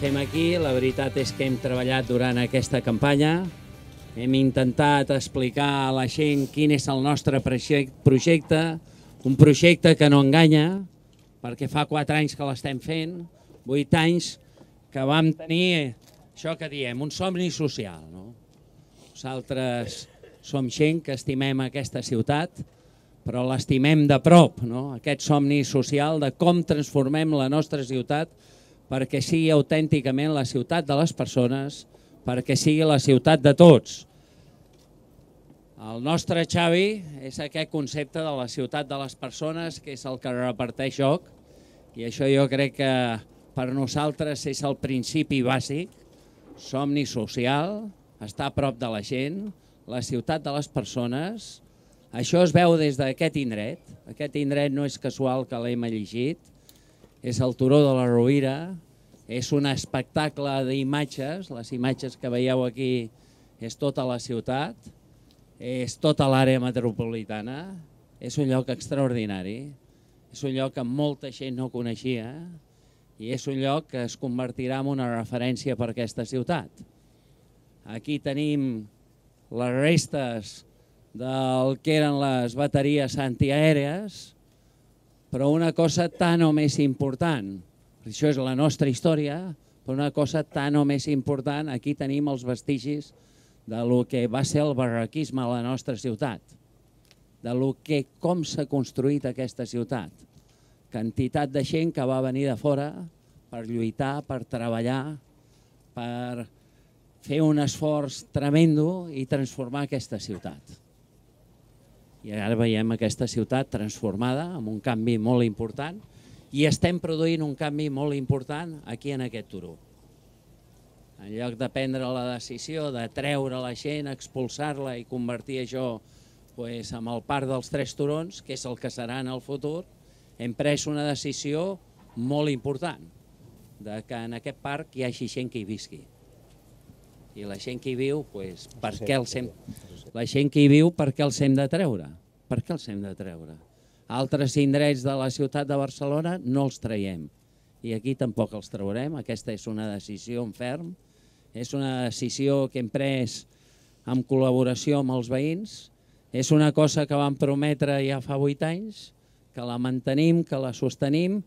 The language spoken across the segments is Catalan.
fem aquí. La veritat és que hem treballat durant aquesta campanya. Hem intentat explicar a la gent quin és el nostre projecte, un projecte que no enganya, perquè fa 4 anys que l'estem fent, 8 anys que vam tenir això que diem, un somni social. No? Nosaltres som gent que estimem aquesta ciutat, però l'estimem de prop, no? aquest somni social de com transformem la nostra ciutat perquè sigui autènticament la ciutat de les persones, perquè sigui la ciutat de tots. El nostre Xavi és aquest concepte de la ciutat de les persones, que és el que reparteix joc, i això jo crec que per nosaltres és el principi bàsic, somni social, estar a prop de la gent, la ciutat de les persones. Això es veu des d'aquest indret. Aquest indret no és casual que l'hem elegit, és el turó de la Rovira, és un espectacle d'imatges, les imatges que veieu aquí és tota la ciutat, és tota l'àrea metropolitana, és un lloc extraordinari, és un lloc que molta gent no coneixia i és un lloc que es convertirà en una referència per aquesta ciutat. Aquí tenim les restes del que eren les bateries antiaèries, però una cosa tan o més important, això és la nostra història, però una cosa tan o més important, aquí tenim els vestigis de lo que va ser el barraquisme a la nostra ciutat, de lo que, com s'ha construït aquesta ciutat. Quantitat de gent que va venir de fora per lluitar, per treballar, per fer un esforç tremendo i transformar aquesta ciutat i ara veiem aquesta ciutat transformada amb un canvi molt important i estem produint un canvi molt important aquí en aquest turó. En lloc de prendre la decisió de treure la gent, expulsar-la i convertir això pues, amb el parc dels Tres Turons, que és el que serà en el futur, hem pres una decisió molt important, de que en aquest parc hi hagi gent que hi visqui. I la gent que hi viu, pues, per què els hem... La gent que hi viu, per què els hem de treure? Per què els hem de treure? Altres indrets de la ciutat de Barcelona no els traiem. I aquí tampoc els traurem. Aquesta és una decisió en ferm. És una decisió que hem pres en col·laboració amb els veïns. És una cosa que vam prometre ja fa vuit anys, que la mantenim, que la sostenim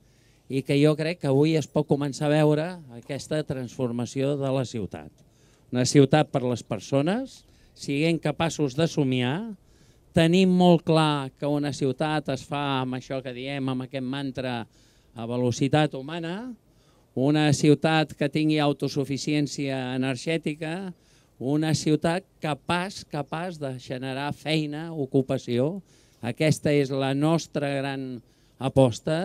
i que jo crec que avui es pot començar a veure aquesta transformació de la ciutat una ciutat per les persones, siguem capaços de somiar, tenim molt clar que una ciutat es fa amb això que diem, amb aquest mantra a velocitat humana, una ciutat que tingui autosuficiència energètica, una ciutat capaç, capaç de generar feina, ocupació. Aquesta és la nostra gran aposta,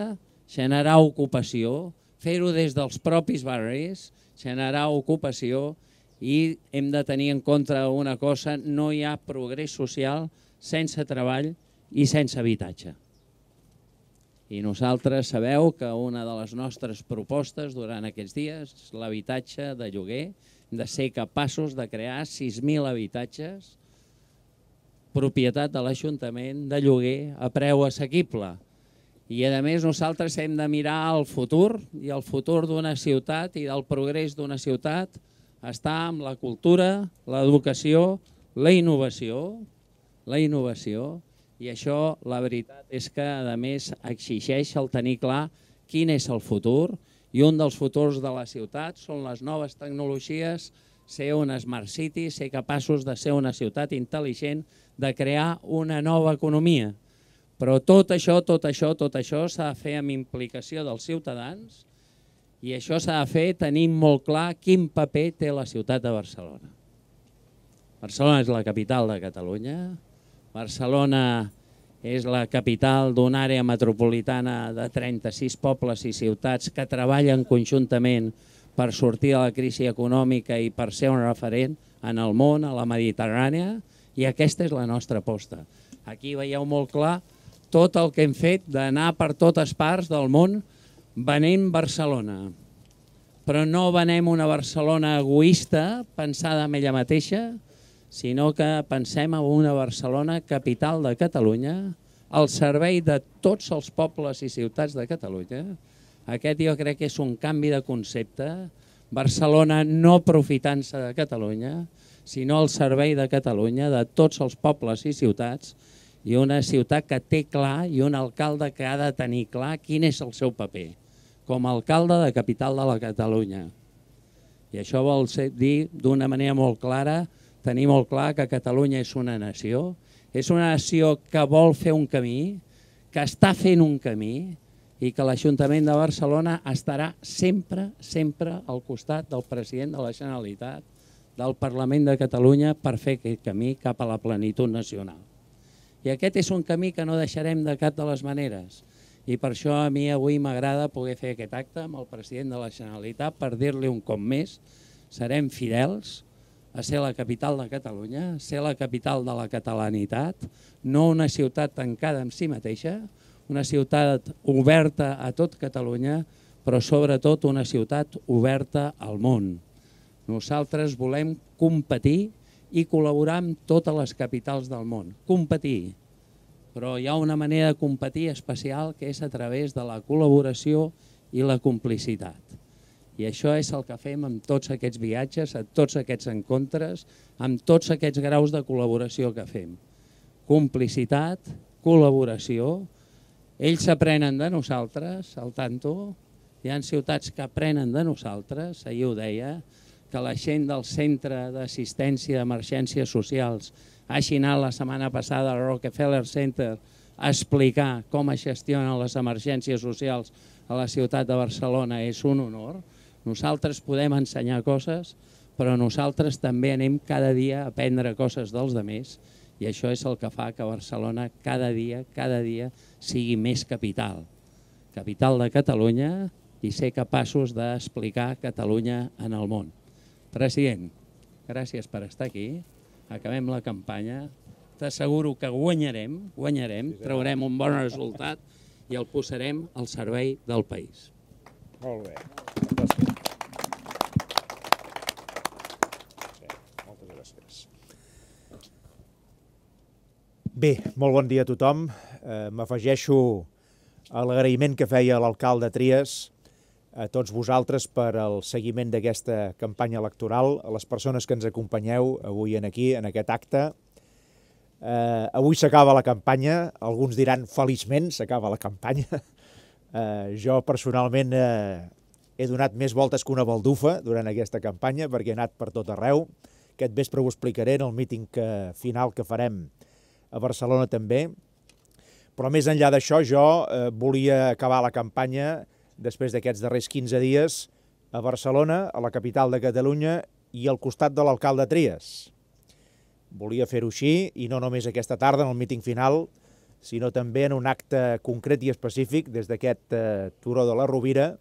generar ocupació, fer-ho des dels propis barris, generar ocupació, i hem de tenir en compte una cosa, no hi ha progrés social sense treball i sense habitatge. I nosaltres sabeu que una de les nostres propostes durant aquests dies és l'habitatge de lloguer, de ser capaços de crear 6.000 habitatges propietat de l'Ajuntament de lloguer a preu assequible. I a més nosaltres hem de mirar el futur i el futur d'una ciutat i del progrés d'una ciutat està amb la cultura, l'educació, la innovació, la innovació, i això la veritat és que a més exigeix el tenir clar quin és el futur i un dels futurs de la ciutat són les noves tecnologies, ser un smart city, ser capaços de ser una ciutat intel·ligent, de crear una nova economia. Però tot això, tot això, tot això s'ha de fer amb implicació dels ciutadans, i això s'ha de fer tenint molt clar quin paper té la ciutat de Barcelona. Barcelona és la capital de Catalunya, Barcelona és la capital d'una àrea metropolitana de 36 pobles i ciutats que treballen conjuntament per sortir de la crisi econòmica i per ser un referent en el món, a la Mediterrània, i aquesta és la nostra aposta. Aquí veieu molt clar tot el que hem fet d'anar per totes parts del món venem Barcelona, però no venem una Barcelona egoista, pensada en ella mateixa, sinó que pensem en una Barcelona capital de Catalunya, al servei de tots els pobles i ciutats de Catalunya. Aquest jo crec que és un canvi de concepte, Barcelona no aprofitant-se de Catalunya, sinó al servei de Catalunya, de tots els pobles i ciutats, i una ciutat que té clar i un alcalde que ha de tenir clar quin és el seu paper com a alcalde de capital de la Catalunya. I això vol dir d'una manera molt clara, tenir molt clar que Catalunya és una nació, és una nació que vol fer un camí, que està fent un camí i que l'Ajuntament de Barcelona estarà sempre, sempre al costat del president de la Generalitat, del Parlament de Catalunya per fer aquest camí cap a la plenitud nacional. I aquest és un camí que no deixarem de cap de les maneres i per això a mi avui m'agrada poder fer aquest acte amb el president de la Generalitat per dir-li un cop més, serem fidels a ser la capital de Catalunya, ser la capital de la catalanitat, no una ciutat tancada en si mateixa, una ciutat oberta a tot Catalunya, però sobretot una ciutat oberta al món. Nosaltres volem competir i col·laborar amb totes les capitals del món. Competir, però hi ha una manera de competir especial que és a través de la col·laboració i la complicitat. I això és el que fem amb tots aquests viatges, amb tots aquests encontres, amb tots aquests graus de col·laboració que fem. Complicitat, col·laboració, ells aprenen de nosaltres, al tanto, hi ha ciutats que aprenen de nosaltres, ahir ho deia, que la gent del centre d'assistència d'emergències socials hagi anat la setmana passada al Rockefeller Center a explicar com es gestionen les emergències socials a la ciutat de Barcelona és un honor. Nosaltres podem ensenyar coses, però nosaltres també anem cada dia a aprendre coses dels altres i això és el que fa que Barcelona cada dia, cada dia, sigui més capital. Capital de Catalunya i ser capaços d'explicar Catalunya en el món. President, gràcies per estar aquí acabem la campanya, t'asseguro que guanyarem, guanyarem, traurem un bon resultat i el posarem al servei del país. Molt bé. Moltes gràcies. Bé, molt bon dia a tothom. Eh, M'afegeixo a l'agraïment que feia l'alcalde Trias a tots vosaltres per el seguiment d'aquesta campanya electoral, a les persones que ens acompanyeu avui en aquí, en aquest acte. Eh, avui s'acaba la campanya, alguns diran feliçment s'acaba la campanya. Eh, jo personalment eh, he donat més voltes que una baldufa durant aquesta campanya perquè he anat per tot arreu. Aquest vespre ho explicaré en el míting que, final que farem a Barcelona també. Però més enllà d'això, jo eh, volia acabar la campanya després d'aquests darrers 15 dies a Barcelona, a la capital de Catalunya i al costat de l'alcalde Trias. Volia fer-ho així, i no només aquesta tarda en el míting final, sinó també en un acte concret i específic des d'aquest eh, turó de la Rovira,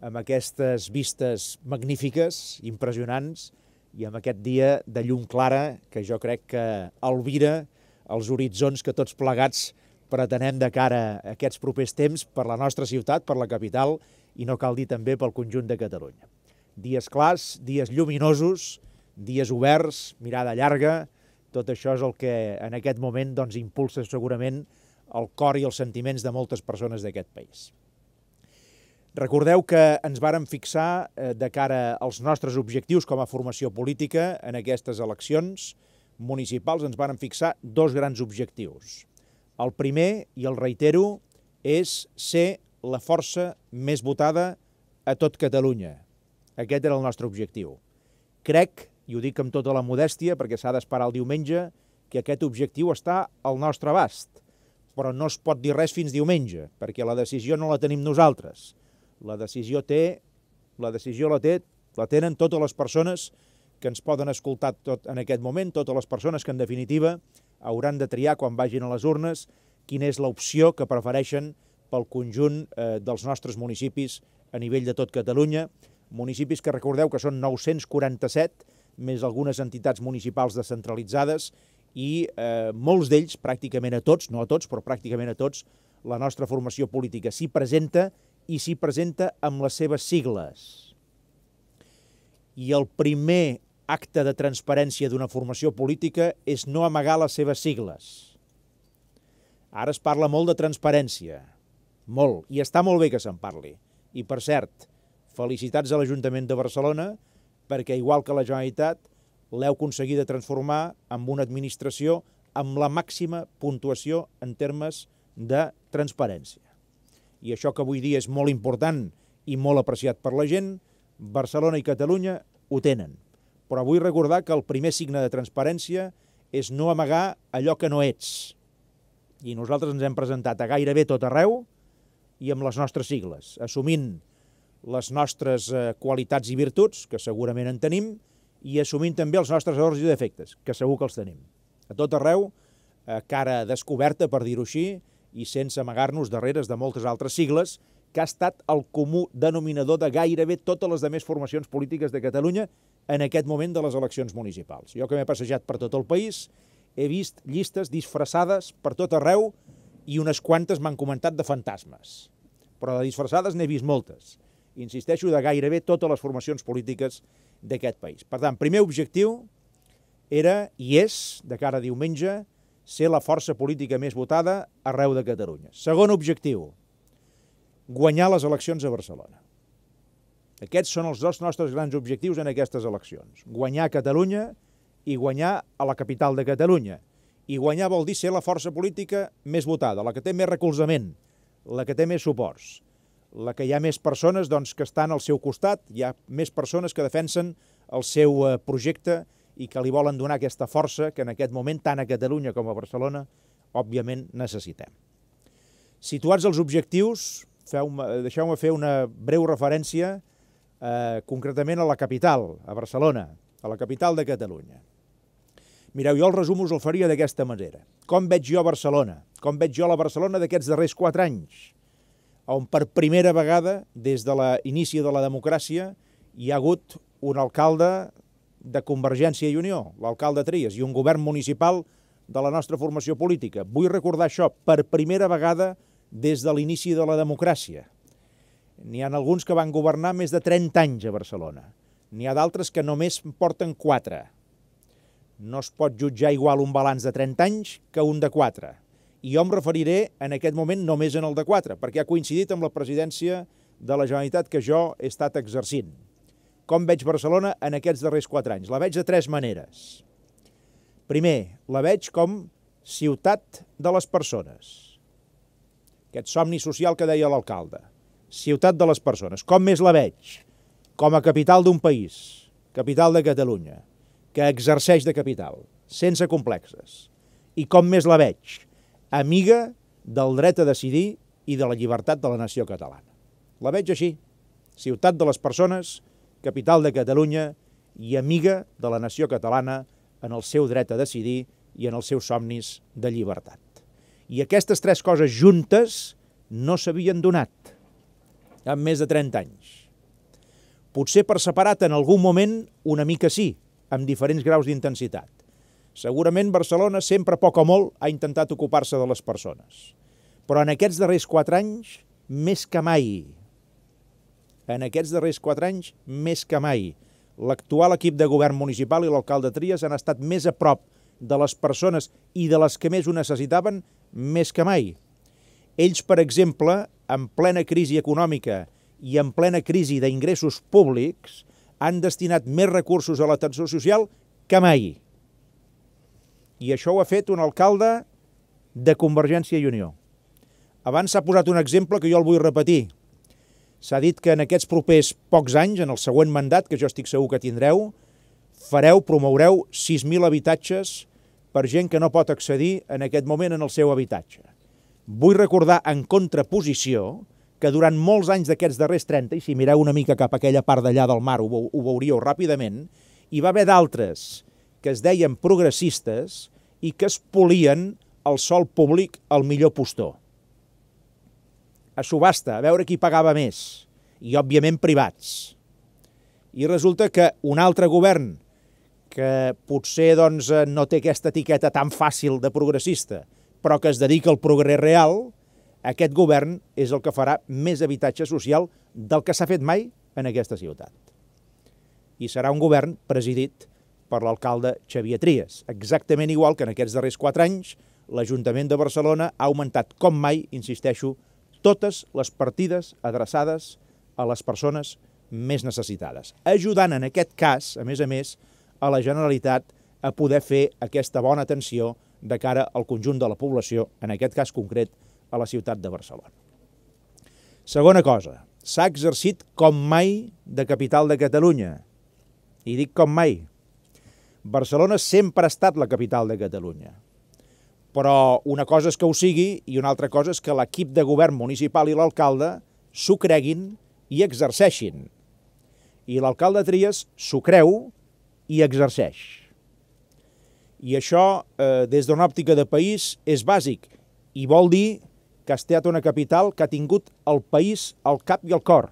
amb aquestes vistes magnífiques, impressionants, i amb aquest dia de llum clara que jo crec que albira els horitzons que tots plegats pretenem de cara a aquests propers temps per la nostra ciutat, per la capital i no cal dir també pel conjunt de Catalunya. Dies clars, dies lluminosos, dies oberts, mirada llarga, tot això és el que en aquest moment doncs, impulsa segurament el cor i els sentiments de moltes persones d'aquest país. Recordeu que ens vàrem fixar eh, de cara als nostres objectius com a formació política en aquestes eleccions municipals, ens vàrem fixar dos grans objectius. El primer, i el reitero, és ser la força més votada a tot Catalunya. Aquest era el nostre objectiu. Crec, i ho dic amb tota la modèstia perquè s'ha d'esperar el diumenge, que aquest objectiu està al nostre abast, però no es pot dir res fins diumenge, perquè la decisió no la tenim nosaltres. La decisió té, la decisió la té, la tenen totes les persones que ens poden escoltar tot en aquest moment, totes les persones que en definitiva hauran de triar quan vagin a les urnes quina és l'opció que prefereixen pel conjunt eh, dels nostres municipis a nivell de tot Catalunya, municipis que recordeu que són 947, més algunes entitats municipals descentralitzades, i eh, molts d'ells, pràcticament a tots, no a tots, però pràcticament a tots, la nostra formació política s'hi presenta i s'hi presenta amb les seves sigles. I el primer acte de transparència d'una formació política és no amagar les seves sigles. Ara es parla molt de transparència, molt, i està molt bé que se'n parli. I, per cert, felicitats a l'Ajuntament de Barcelona, perquè, igual que la Generalitat, l'heu aconseguida transformar en una administració amb la màxima puntuació en termes de transparència. I això que avui dia és molt important i molt apreciat per la gent, Barcelona i Catalunya ho tenen. Però vull recordar que el primer signe de transparència és no amagar allò que no ets. I nosaltres ens hem presentat a gairebé tot arreu i amb les nostres sigles, assumint les nostres eh, qualitats i virtuts, que segurament en tenim, i assumint també els nostres errors i defectes, que segur que els tenim. A tot arreu, a cara descoberta, per dir-ho així, i sense amagar-nos darreres de moltes altres sigles, que ha estat el comú denominador de gairebé totes les demés formacions polítiques de Catalunya en aquest moment de les eleccions municipals. Jo que m'he passejat per tot el país, he vist llistes disfressades per tot arreu i unes quantes m'han comentat de fantasmes. Però de disfressades n'he vist moltes. Insisteixo, de gairebé totes les formacions polítiques d'aquest país. Per tant, primer objectiu era i és, de cara a diumenge, ser la força política més votada arreu de Catalunya. Segon objectiu, guanyar les eleccions a Barcelona. Aquests són els dos nostres grans objectius en aquestes eleccions. Guanyar Catalunya i guanyar a la capital de Catalunya. I guanyar vol dir ser la força política més votada, la que té més recolzament, la que té més suports, la que hi ha més persones doncs, que estan al seu costat, hi ha més persones que defensen el seu eh, projecte i que li volen donar aquesta força que en aquest moment, tant a Catalunya com a Barcelona, òbviament necessitem. Situats els objectius, eh, deixeu-me fer una breu referència eh, concretament a la capital, a Barcelona, a la capital de Catalunya. Mireu, jo el resum us el faria d'aquesta manera. Com veig jo Barcelona? Com veig jo la Barcelona d'aquests darrers quatre anys? On per primera vegada, des de l'inici de la democràcia, hi ha hagut un alcalde de Convergència i Unió, l'alcalde Trias, i un govern municipal de la nostra formació política. Vull recordar això per primera vegada des de l'inici de la democràcia. N'hi ha alguns que van governar més de 30 anys a Barcelona. N'hi ha d'altres que només porten 4. No es pot jutjar igual un balanç de 30 anys que un de 4. I jo em referiré en aquest moment només en el de 4, perquè ha coincidit amb la presidència de la Generalitat que jo he estat exercint. Com veig Barcelona en aquests darrers 4 anys? La veig de tres maneres. Primer, la veig com ciutat de les persones. Aquest somni social que deia l'alcalde ciutat de les persones, com més la veig, com a capital d'un país, capital de Catalunya, que exerceix de capital, sense complexes, i com més la veig, amiga del dret a decidir i de la llibertat de la nació catalana. La veig així, ciutat de les persones, capital de Catalunya i amiga de la nació catalana en el seu dret a decidir i en els seus somnis de llibertat. I aquestes tres coses juntes no s'havien donat amb més de 30 anys. Potser per separat en algun moment una mica sí, amb diferents graus d'intensitat. Segurament Barcelona sempre poc o molt ha intentat ocupar-se de les persones. Però en aquests darrers 4 anys, més que mai, en aquests darrers 4 anys, més que mai, l'actual equip de govern municipal i l'alcalde Trias han estat més a prop de les persones i de les que més ho necessitaven més que mai. Ells, per exemple, en plena crisi econòmica i en plena crisi d'ingressos públics, han destinat més recursos a l'atenció social que mai. I això ho ha fet un alcalde de Convergència i Unió. Abans s'ha posat un exemple que jo el vull repetir. S'ha dit que en aquests propers pocs anys, en el següent mandat, que jo estic segur que tindreu, fareu, promoureu 6.000 habitatges per gent que no pot accedir en aquest moment en el seu habitatge. Vull recordar en contraposició que durant molts anys d'aquests darrers 30, i si mireu una mica cap a aquella part d'allà del mar ho, ho veuríeu ràpidament, hi va haver d'altres que es deien progressistes i que es polien el sol públic al millor postor. A subhasta, a veure qui pagava més, i òbviament privats. I resulta que un altre govern, que potser doncs, eh, no té aquesta etiqueta tan fàcil de progressista, però que es dedica al progrés real, aquest govern és el que farà més habitatge social del que s'ha fet mai en aquesta ciutat. I serà un govern presidit per l'alcalde Xavier Trias, exactament igual que en aquests darrers quatre anys l'Ajuntament de Barcelona ha augmentat com mai, insisteixo, totes les partides adreçades a les persones més necessitades, ajudant en aquest cas, a més a més, a la Generalitat a poder fer aquesta bona atenció a de cara al conjunt de la població, en aquest cas concret a la ciutat de Barcelona. Segona cosa, s'ha exercit com mai de capital de Catalunya. I dic com mai. Barcelona sempre ha estat la capital de Catalunya. Però una cosa és que ho sigui i una altra cosa és que l'equip de govern municipal i l'alcalde s'ho creguin i exerceixin. I l'alcalde Trias s'ho creu i exerceix. I això, eh, des d'una òptica de país, és bàsic i vol dir que ha estat una capital que ha tingut el país al cap i al cor.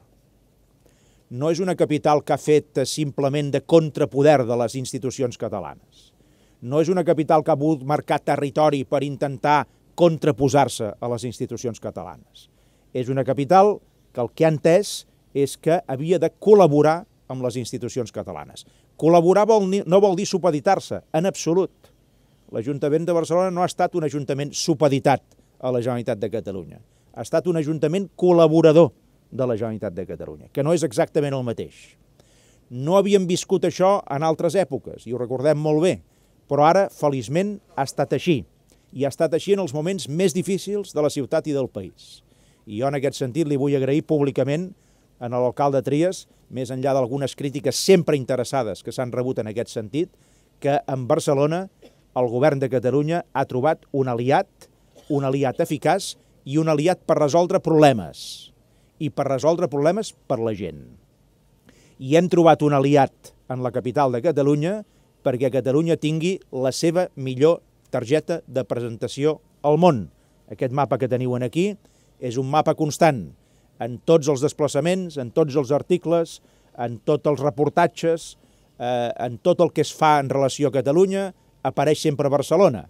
No és una capital que ha fet eh, simplement de contrapoder de les institucions catalanes. No és una capital que ha volgut marcar territori per intentar contraposar-se a les institucions catalanes. És una capital que el que ha entès és que havia de col·laborar amb les institucions catalanes. Col·laborar vol, no vol dir supeditar-se, en absolut. L'Ajuntament de Barcelona no ha estat un ajuntament supeditat a la Generalitat de Catalunya. Ha estat un ajuntament col·laborador de la Generalitat de Catalunya, que no és exactament el mateix. No havíem viscut això en altres èpoques, i ho recordem molt bé, però ara, feliçment, ha estat així. I ha estat així en els moments més difícils de la ciutat i del país. I jo, en aquest sentit, li vull agrair públicament en l'alcalde Trias, més enllà d'algunes crítiques sempre interessades que s'han rebut en aquest sentit, que en Barcelona el govern de Catalunya ha trobat un aliat, un aliat eficaç i un aliat per resoldre problemes, i per resoldre problemes per la gent. I hem trobat un aliat en la capital de Catalunya perquè Catalunya tingui la seva millor targeta de presentació al món. Aquest mapa que teniu aquí és un mapa constant, en tots els desplaçaments, en tots els articles, en tots els reportatges, eh, en tot el que es fa en relació a Catalunya, apareix sempre Barcelona.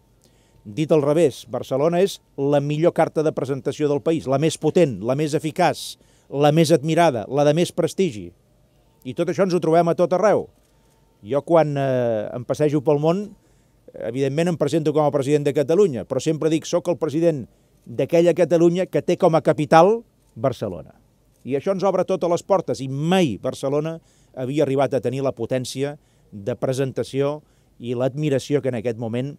Dit al revés, Barcelona és la millor carta de presentació del país, la més potent, la més eficaç, la més admirada, la de més prestigi. I tot això ens ho trobem a tot arreu. Jo quan eh, em passejo pel món, evidentment em presento com a president de Catalunya, però sempre dic, sóc el president d'aquella Catalunya que té com a capital Barcelona. I això ens obre totes les portes i mai Barcelona havia arribat a tenir la potència de presentació i l'admiració que en aquest moment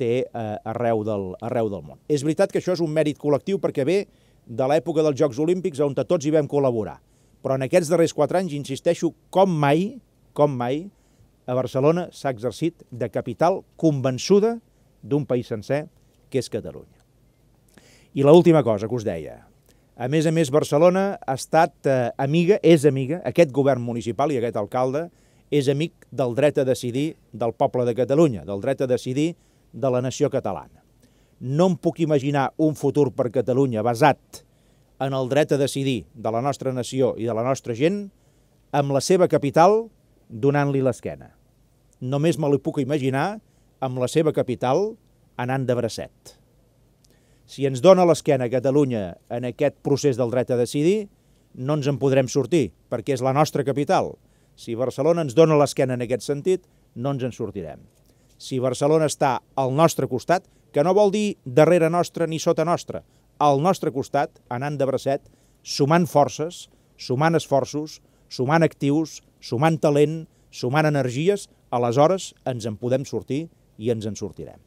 té eh, arreu, del, arreu del món. És veritat que això és un mèrit col·lectiu perquè ve de l'època dels Jocs Olímpics on tots hi vam col·laborar. Però en aquests darrers quatre anys, insisteixo, com mai, com mai, a Barcelona s'ha exercit de capital convençuda d'un país sencer que és Catalunya. I l'última cosa que us deia, a més a més, Barcelona ha estat eh, amiga, és amiga, aquest govern municipal i aquest alcalde és amic del dret a decidir del poble de Catalunya, del dret a decidir de la nació catalana. No em puc imaginar un futur per Catalunya basat en el dret a decidir de la nostra nació i de la nostra gent amb la seva capital donant-li l'esquena. Només me l'hi puc imaginar amb la seva capital anant de bracet. Si ens dona l'esquena a Catalunya en aquest procés del dret a decidir, no ens en podrem sortir, perquè és la nostra capital. Si Barcelona ens dona l'esquena en aquest sentit, no ens en sortirem. Si Barcelona està al nostre costat, que no vol dir darrere nostra ni sota nostra, al nostre costat, anant de bracet, sumant forces, sumant esforços, sumant actius, sumant talent, sumant energies, aleshores ens en podem sortir i ens en sortirem.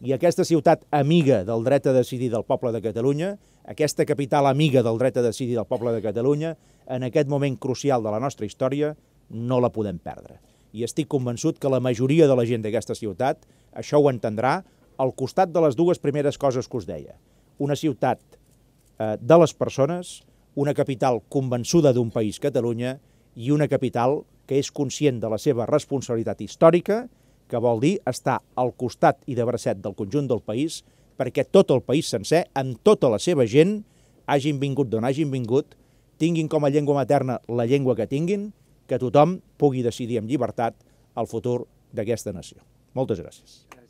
I aquesta ciutat amiga del dret a decidir del poble de Catalunya, aquesta capital amiga del dret a decidir del poble de Catalunya, en aquest moment crucial de la nostra història, no la podem perdre. I estic convençut que la majoria de la gent d'aquesta ciutat això ho entendrà al costat de les dues primeres coses que us deia. Una ciutat eh, de les persones, una capital convençuda d'un país, Catalunya, i una capital que és conscient de la seva responsabilitat històrica que vol dir estar al costat i de bracet del conjunt del país perquè tot el país sencer, amb tota la seva gent, hagin vingut d'on hagin vingut, tinguin com a llengua materna la llengua que tinguin, que tothom pugui decidir amb llibertat el futur d'aquesta nació. Moltes gràcies.